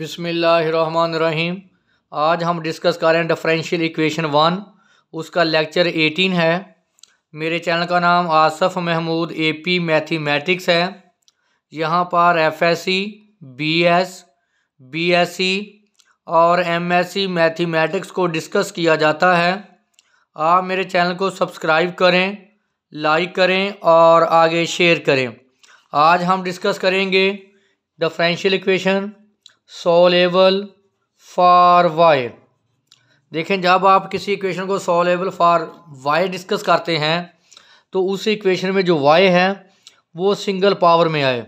रहीम आज हम डिस्कस कर रहे हैं डिफरेंशियल इक्वेशन वन उसका लेक्चर एटीन है मेरे चैनल का नाम Asaf Mahmood A P mathematics है यहाँ पर F S C B S B S C और एम एस सी मैथीमेटिक्स को डिस्कस किया जाता है आप मेरे चैनल को सब्सक्राइब करें लाइक करें और आगे शेयर करें आज हम डिस्कस करेंगे differential equation solvable for y देखें जब आप किसी इक्वेशन को सोलेबल फार वाई डिस्कस करते हैं तो उस इक्वेशन में जो वाई है वो सिंगल पावर में आए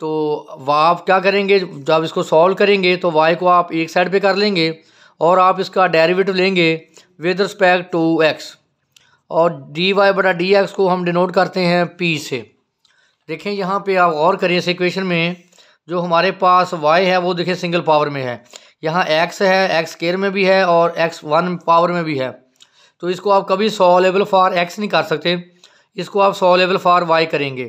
तो आप क्या करेंगे जब इसको सॉल्व करेंगे तो वाई को आप एक साइड पे कर लेंगे और आप इसका डेरिवेटिव लेंगे विद रिस्पेक्ट टू एक्स और डी वाई बटा डी एक्स को हम डिनोट करते हैं पी से देखें यहाँ पे आप और करें इस इक्वेशन में जो हमारे पास वाई है वो देखिए सिंगल पावर में है यहाँ एक्स है एक्स केयर में भी है और एक्स वन पावर में भी है तो इसको आप कभी सॉलेबल फॉर एक्स नहीं कर सकते इसको आप सॉलेबल फॉर वाई करेंगे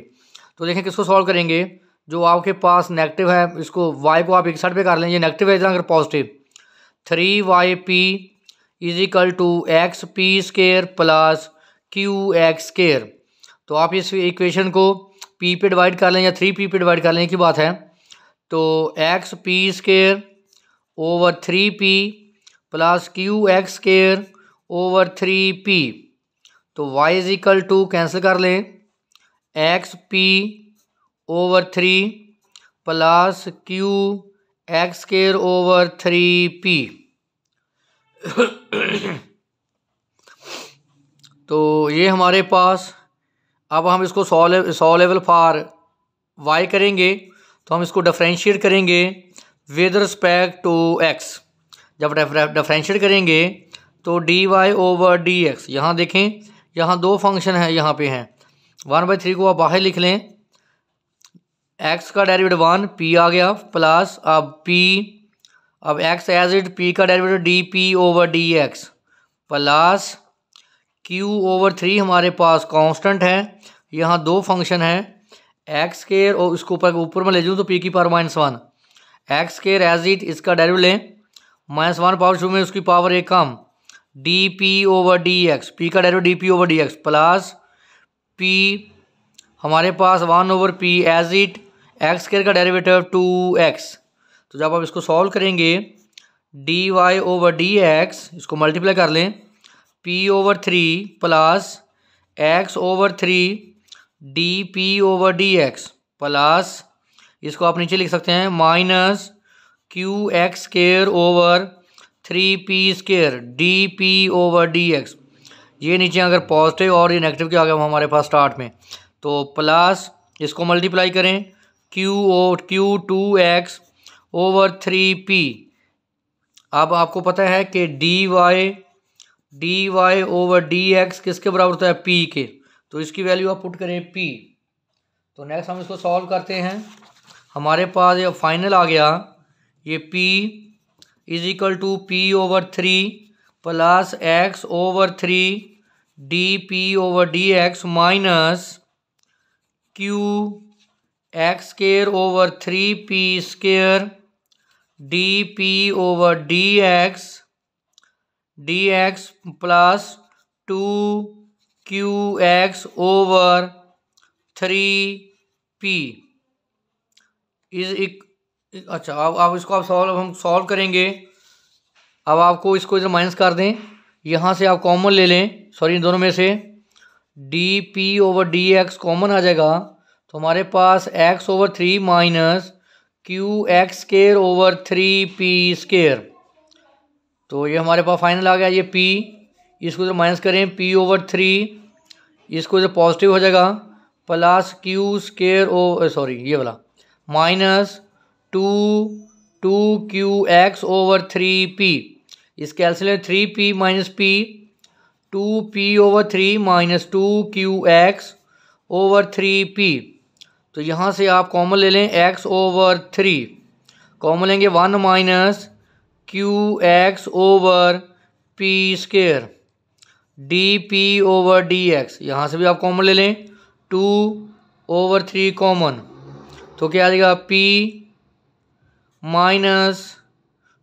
तो देखें किसको सॉल्व करेंगे जो आपके पास नेगेटिव है इसको वाई को आप एक साइड पे कर लें ये नेगेटिव है इतना अगर positive three y p is equal to x p square plus q x square तो आप इस इक्वेशन को पी पे डिवाइड कर लें या थ्री पी पे डिवाइड कर लें की बात है तो x p square over three p plus q x square over three p तो y is equal to cancel कर लें x p over three plus q x square over three p तो ये हमारे पास अब हम इसको सॉ लेवल फॉर वाई करेंगे तो हम इसको डिफ्रेंशिएट करेंगे विद रिस्पेक्ट टू एक्स जब डिफ्रेंशिएट करेंगे तो d y over d x यहाँ देखें यहाँ दो फंक्शन हैं यहाँ पे हैं वन बाई थ्री को आप बाहर लिख लें एक्स का डेरिवेटिव वन पी आ गया प्लस अब पी अब एक्स एज इट पी का derivative d p over d x plus q over three हमारे पास कांस्टेंट है यहाँ दो फंक्शन हैं एक्स केयर और इसको ऊपर ऊपर में ले जाऊँ तो पी की power minus one x square as it इसका डेरिव लें माइनस वन पावर शुरू में उसकी पावर एक कम d p over d x p का derivative d p over d x plus p हमारे पास one over p as it x square का डेरिवेटिव टू एक्स तो जब आप इसको सॉल्व करेंगे d y over d x इसको मल्टीप्लाई कर लें p over three plus x over three d p over d x plus इसको आप नीचे लिख सकते हैं minus q x square over three p square d p over d x ये नीचे अगर पॉजिटिव और ये नेगेटिव के आ गया हमारे पास स्टार्ट में तो प्लस इसको मल्टीप्लाई करें q oh q two x over three p अब आपको पता है कि d y d y over d x किसके बराबर होता है पी के तो इसकी वैल्यू आप पुट करें पी तो नेक्स्ट हम इसको सॉल्व करते हैं हमारे पास ये फाइनल आ गया ये p is equal to p over three plus x over three d p over d x minus q x square over three p square d p over d x d x plus two q x over three p is एक अच्छा अब आप इसको आप solve हम solve करेंगे अब आपको इसको इधर माइनस कर दें यहाँ से आप कॉमन ले लें सॉरी इन दोनों में से d p over d x common आ जाएगा तो हमारे पास x over three minus q x square over three p square तो ये हमारे पास फाइनल आ गया ये पी इसको तो माइनस करें पी ओवर थ्री इसको जो पॉजिटिव हो जाएगा plus q square oh sorry ये वाला minus two two q x over three p इसके cancel three p minus p two p over three minus two q x over three p तो यहाँ से आप कॉमन ले लें एक्स ओवर थ्री कॉमन लेंगे one minus q x over p square d p over d x यहाँ से भी आप कॉमन ले लें टू ओवर थ्री कॉमन तो क्या आ जाएगा पी माइनस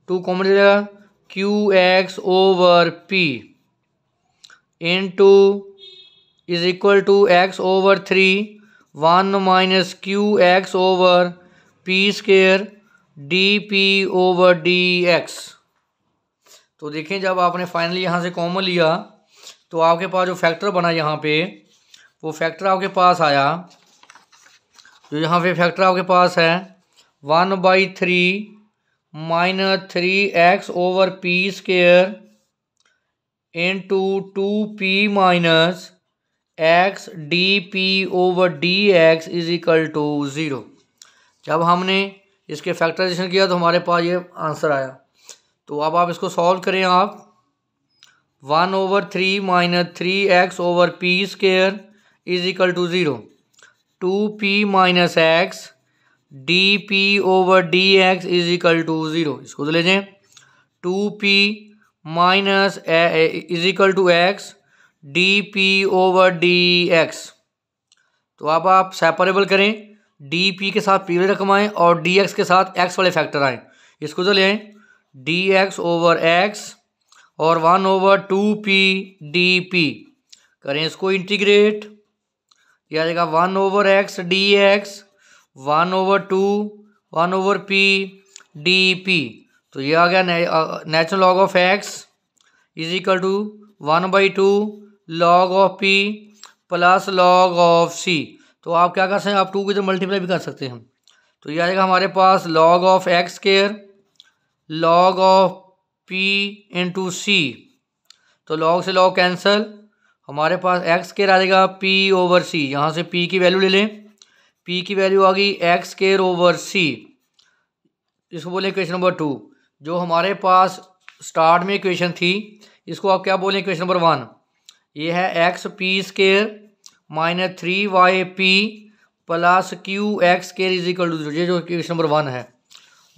टू कॉमन ले जाएगा q x over p into is equal to x over three one minus q x over p square d p over d x तो देखें जब आपने फाइनली यहाँ से कॉमन लिया तो आपके पास जो फैक्टर बना यहाँ पे वो फैक्टर आपके पास आया जो यहाँ पे फैक्टर आपके पास है one by three minus three x over p square into two p minus x d p over d x is equal to zero जब हमने इसके फैक्टराइजेशन किया तो हमारे पास ये आंसर आया तो अब आप इसको सॉल्व करें आप one over three minus three x over p square is equal to zero two p minus x d p over d x is equal to zero इसको तो ले जाए two p minus is equal to x d p over d x तो अब आप separable करें D P के साथ पी वाली रकम आए और डी एक्स के साथ एक्स वाले फैक्टर आए इसको तो ले आए डी एक्स ओवर एक्स और one over two p d p करें इसको इंटीग्रेट यह आएगा one over x d x one over two one over p d p तो यह आ गया natural log of x is equal to one by two log of p plus log of c तो आप क्या कर सकते हैं आप टू की तो मल्टीप्लाई भी कर सकते हैं तो यह आ जाएगा हमारे पास log of x square log of p into c तो लॉग से लॉग कैंसिल हमारे पास एक्स के आ जाएगा पी ओवर सी यहाँ से पी की वैल्यू ले लें पी की वैल्यू आ गई एक्स केयर ओवर सी इसको बोलें क्वेश्चन नंबर टू जो हमारे पास स्टार्ट में इक्वेशन थी इसको आप क्या बोलें क्वेश्चन नंबर वन ये है x p square minus three y p plus q x square is equal to zero ये जो क्वेश्चन नंबर वन है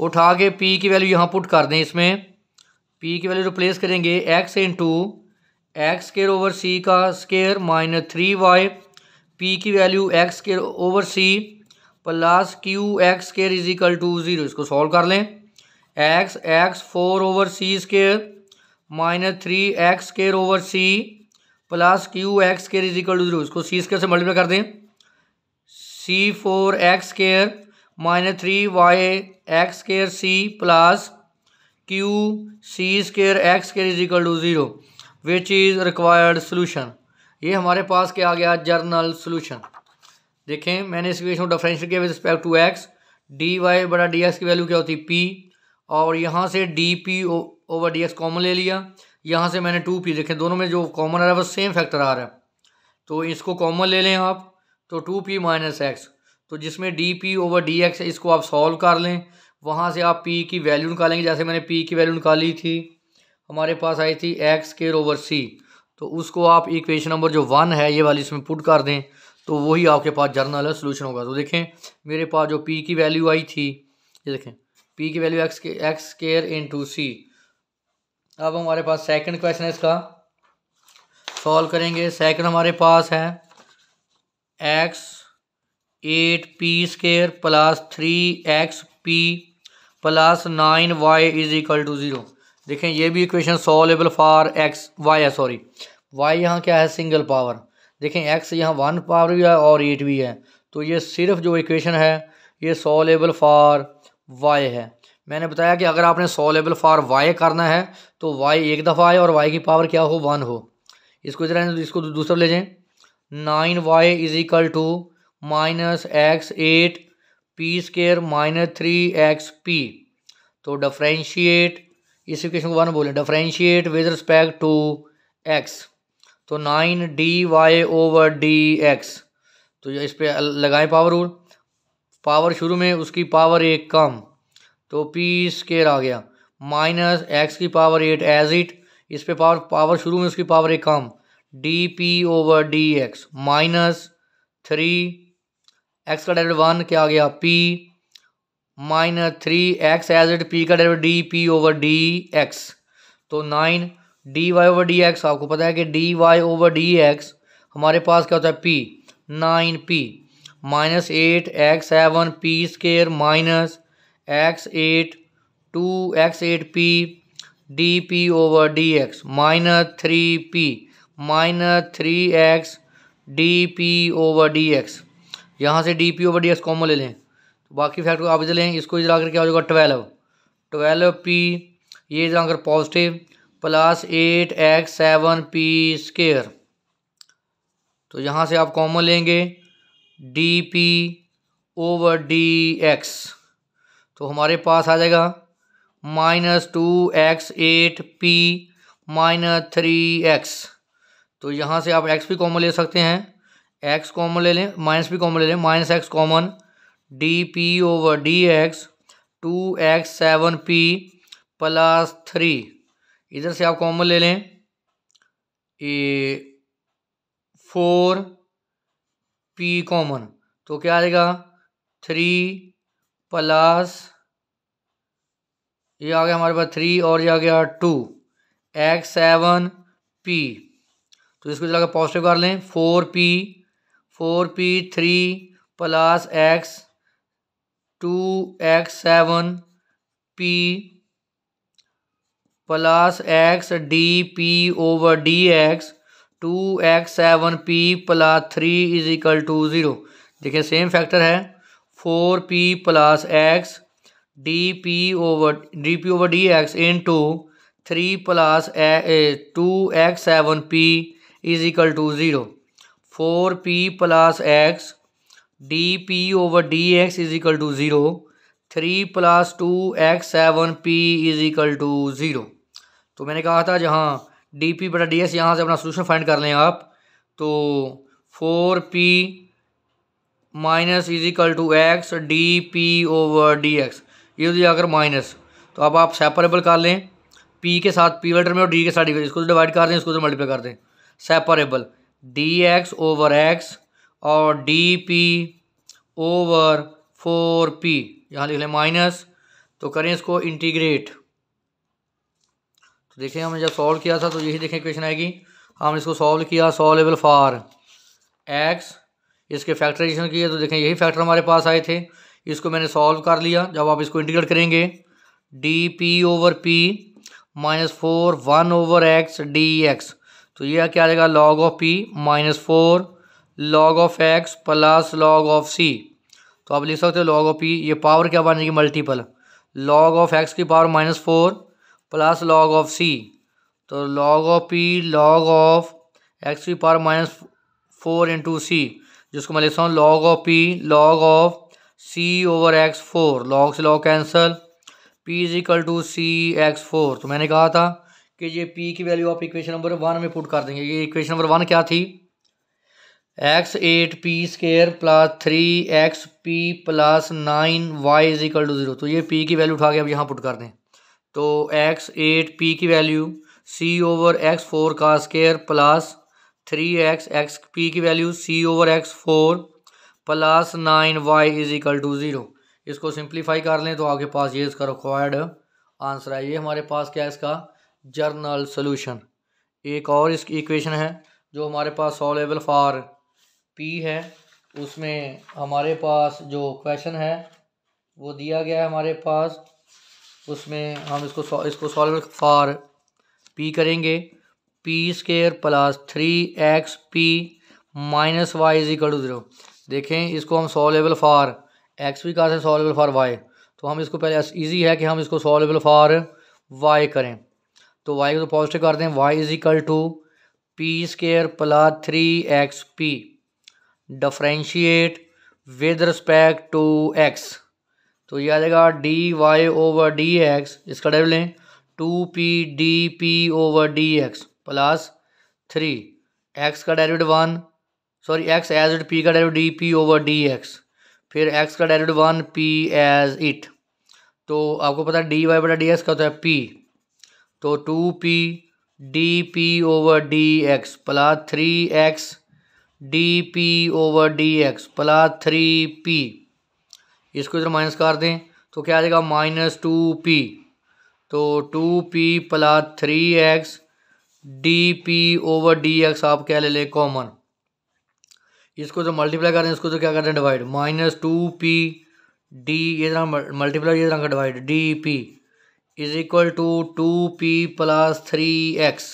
उठा के पी की वैल्यू यहाँ पुट कर दें इसमें पी की वैल्यू रिप्लेस करेंगे x into x square over c का square minus three y p की value x square over c plus q x square is equal to zero इसको सॉल्व कर लें x x four over c square minus three x square over c plus q x square is equal to zero इसको c square से multiply कर दें c four x square minus three Y x square c plus q c square x square is equal to zero which is required solution ये हमारे पास क्या आ गया जर्नल सोल्यूशन देखें मैंने इस बीच को डिफरेंशियल किया with respect to x d y बड़ा डी एक्स की वैल्यू क्या होती है पी और यहाँ से d p over d x common ले लिया यहाँ से मैंने टू पी देखें दोनों में जो कॉमन आ रहा है वो सेम फैक्टर आ रहा है तो इसको कॉमन ले लें आप तो टू पी माइनस एक्स तो जिसमें d p over d x इसको आप सॉल्व कर लें वहाँ से आप पी की वैल्यू निकालेंगे जैसे मैंने पी की वैल्यू निकाली थी हमारे पास आई थी एक्स केयर ओवर सी तो उसको आप इक्वेशन नंबर जो वन है ये वाली इसमें पुट कर दें तो वही आपके पास जर्नल सोल्यूशन होगा तो देखें मेरे पास जो पी की वैल्यू आई थी ये देखें पी की वैल्यू एक्स के x square into c अब हमारे पास सेकंड क्वेश्चन है इसका सॉल्व करेंगे सेकंड हमारे पास है x eight p square plus three x p plus nine y is equal to zero देखें ये भी equation solvable for x y है सॉरी वाई यहाँ क्या है सिंगल पावर देखें एक्स यहाँ वन पावर भी है और एट भी है तो ये सिर्फ जो इक्वेशन है ये सॉलेबल फॉर वाई है मैंने बताया कि अगर आपने सोलेबल फॉर वाई करना है तो वाई एक दफ़ा आए और वाई की पावर क्या हो वन हो इसको इधर इसको दूसरा ले जाएँ nine y is equal to minus x eight p square minus three x p तो डिफ्रेंशिएट इस इक्वेशन को वन बोलें differentiate with respect to x तो nine d y over d x तो इस पर लगाएं पावर रूल पावर शुरू में उसकी पावर एक कम तो पी स्केयर आ गया माइनस एक्स की पावर एट एज इट इस पे पावर पावर शुरू में उसकी पावर एक कम d p over d x minus three x का डेरिवेटिव वन क्या आ गया p minus three x as it p का derivative d p over d x तो nine d y over d x आपको पता है कि d y over d x हमारे पास क्या होता है P nine p minus eight x seven p square minus x eight two x eight p d p over d x minus three p minus three x d p over d x यहाँ से d p over d x common ले लें तो बाकी factor आप इधर लें इसको इधर आकर क्या हो जाएगा ट्वेल्व ट्वेल्व पी ये इधर आकर positive plus eight x seven p square तो यहाँ से आप कॉमन लेंगे d p over d x तो हमारे पास आ जाएगा minus two x eight p minus three x तो यहाँ से आप एक्स भी कॉमन ले सकते हैं एक्स कॉमन ले लें माइनस भी कॉमन ले लें minus x common d p over d x two x seven p plus three इधर से आप कॉमन ले लें ए फोर पी कॉमन तो क्या आ जाएगा थ्री प्लस ये आ गया हमारे पास थ्री और ये आ गया टू एक्स सेवन पी तो इसको जरा पॉजिटिव कर लें four p four p three plus x two x seven p plus x d p over d x two x seven p plus three is equal to zero देखिए same factor है four p plus x d p over d p over d x into three plus two x seven p is equal to zero four p plus x d p over d x is equal to zero three plus two x seven p is equal to zero तो मैंने कहा था जहाँ d p बटा d x यहाँ से अपना solution find कर लें आप तो four p minus is equal to x d p over d x ये हो तो जाकर माइनस तो अब आप सेपरेबल कर लें पी के साथ पी वर्टर में और डी के साथ इसको डिवाइड तो कर दें इसको मल्टीप्लाई तो कर दें separable d x over x और d p over four p यहाँ लिख लें माइनस तो करें इसको इंटीग्रेट तो देखिए हमने जब सॉल्व किया था तो यही देखें क्वेश्चन आएगी हमने इसको सॉल्व किया सॉल्वेबल फॉर एक्स इसके फैक्टराइजेशन किए तो देखें यही फैक्टर हमारे पास आए थे इसको मैंने सॉल्व कर लिया जब आप इसको इंटीग्रेट करेंगे d p over p minus four one over x d x तो यह क्या आ जाएगा log of p minus four log of x plus log of c तो आप लिख सकते हो लॉग ऑफ पी ये पावर क्या बनेगी मल्टीपल लॉग ऑफ एक्स की power minus four plus log of c तो log of p log of x की power minus four into c जिसको मैं लिखता हूँ log of p log of c over x four log से log cancel p is to c x four तो मैंने कहा था कि ये पी की वैल्यू आप इक्वेशन नंबर वन में पुट कर देंगे ये इक्वेशन नंबर वन क्या थी x eight p square plus three x p plus nine y is equal to zero तो ये पी की वैल्यू उठा के अब यहाँ पुट कर दें तो एक्स एट पी की value c over x four का square plus three x x p की value c over x four plus nine y is equal to zero इसको सिंप्लीफाई कर लें तो आपके पास ये इसका रिक्वायर्ड आंसर है ये हमारे पास क्या है इसका जर्नल सोल्यूशन एक और इसकी इक्वेशन है जो हमारे पास सॉलेबल फॉर पी है उसमें हमारे पास जो क्वेश्चन है वो दिया गया है हमारे पास उसमें हम इसको इसको सॉलेबल फॉर पी करेंगे p square plus three x p minus y is equal to zero देखें इसको हम सॉलेबल फॉर एक्स भी कहा सॉलेबल फॉर वाई तो हम इसको पहले इजी है कि हम इसको सॉलेबल फॉर वाई करें तो वाई को तो पॉजिटिव करते हैं y is equal to p square plus three x p differentiate with respect to x तो ये आ जाएगा d y over d x इसका डेव लें two p d p over d x plus three x का derivative one sorry x as it p का derivative d p over d x फिर एक्स का derivative one p as it तो आपको पता है डी वाई बटा d x का होता है पी तो two p d p over d x plus three x d p over d x plus three p इसको इधर माइनस कर दें तो क्या आ जाएगा माइनस टू पी तो two p plus three x d p over d x आप क्या ले लें कॉमन इसको जो मल्टीप्लाई कर दें इसको तो क्या कर दें divide minus two p d ये तरह मल्टीप्लाई ये तरह का divide d p is equal to two p plus three x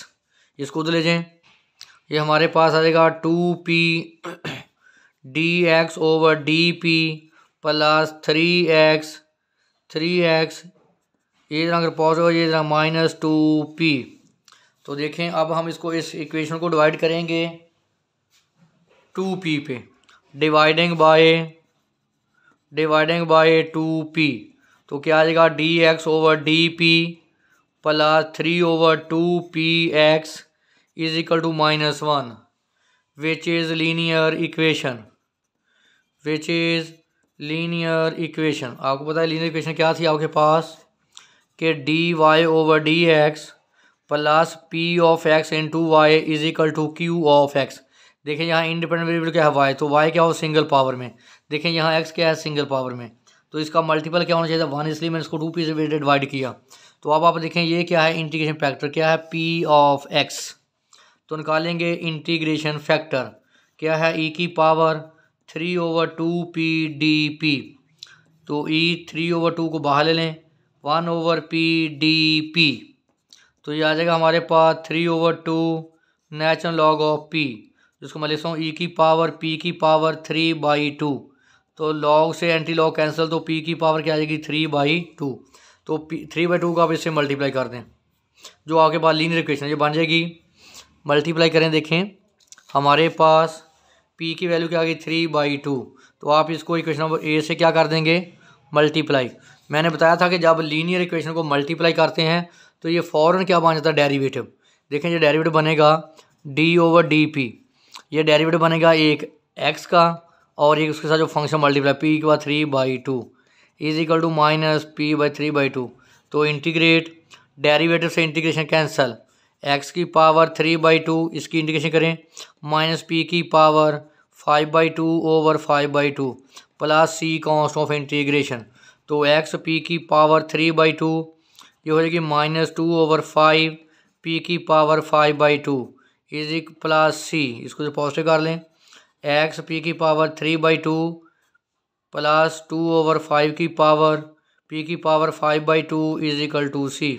इसको उधर ले जाएं ये हमारे पास आ जाएगा two p d x over d p plus three x three x ये जरा अगर पॉजिटिव ये जरा माइनस टू पी तो देखें अब हम इसको इस इक्वेशन को डिवाइड करेंगे टू पी पे dividing by dividing by two p तो क्या आ जाएगा d x over d p plus three over two p x is equal to minus one which is linear equation which is linear equation आपको पता है linear equation क्या थी आपके पास कि d y over d x plus p of x into y is equal to q of x देखें यहाँ इंडिपेंडेंट वेरिएबल क्या है वाई तो वाई क्या हो सिंगल पावर में देखें यहाँ एक्स क्या है सिंगल पावर में तो इसका मल्टीपल क्या होना चाहिए वन इसलिए मैंने इसको टू पी से डिवाइड किया तो अब आप देखें ये क्या है इंटीग्रेशन फैक्टर क्या है पी ऑफ एक्स तो निकालेंगे इंटीग्रेशन फैक्टर क्या है ई e की power three over two p d p तो ई थ्री ओवर टू को बाहर ले लें one over p d p तो ये आ जाएगा हमारे पास three over two natural log of p जिसको मैं लिखता हूँ ई e की पावर पी की पावर थ्री बाई टू तो लॉग से एंटी लॉग कैंसिल तो पी की पावर क्या आ जाएगी थ्री बाई टू तो पी थ्री बाई टू को आप इससे मल्टीप्लाई कर दें जो आपके पास लीनियर इक्वेशन ये बन जाएगी मल्टीप्लाई करें देखें हमारे पास पी की वैल्यू क्या आ गई थ्री बाई टू तो आप इसको इक्वेशन नंबर ए से क्या कर देंगे मल्टीप्लाई मैंने बताया था कि जब लीनियर इक्वेशन को मल्टीप्लाई करते हैं तो ये फ़ौरन क्या बन जाता है डेरीवेटिव देखें ये डेरीवेटिव बनेगा डी ओवर डी पी ये डेरीवेटिव बनेगा एक एक्स का और एक उसके साथ जो फंक्शन मल्टीप्लाई पी के बाद three by two is equal to minus p by three by two तो इंटीग्रेट डेरिवेटिव से इंटीग्रेशन कैंसल एक्स की पावर थ्री बाई टू इसकी इंटीग्रेशन करें माइनस पी की power five by two over five by two plus c cost of integration तो x p की power three by two ये हो जाएगी minus two over five p की power five by two is plus सी इसको positive कर लें x p की power three by two plus two over five की पावर पी की power five by two is equal to c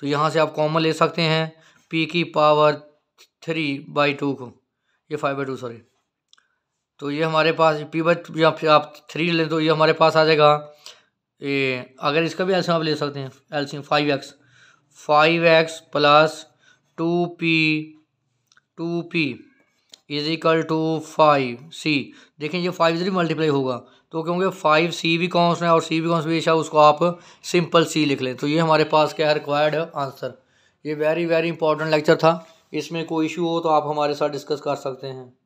तो यहाँ से आप कॉमन ले सकते हैं पी की पावर थ्री बाई टू को ये फाइव बाई टू सॉरी तो ये हमारे पास पी बाई या फिर आप थ्री लें तो ये हमारे पास आ जाएगा ए अगर इसका भी एल्सियम आप ले सकते हैं LCM five x five x plus two p two p is equal to five c देखें ये फाइव जी मल्टीप्लाई होगा तो क्योंकि फाइव सी भी कौन सा है और सी भी कौन सा है उसको आप सिंपल सी लिख लें तो ये हमारे पास क्या है रिक्वायर्ड आंसर ये वेरी वेरी इंपॉर्टेंट लेक्चर था इसमें कोई इशू हो तो आप हमारे साथ डिस्कस कर सकते हैं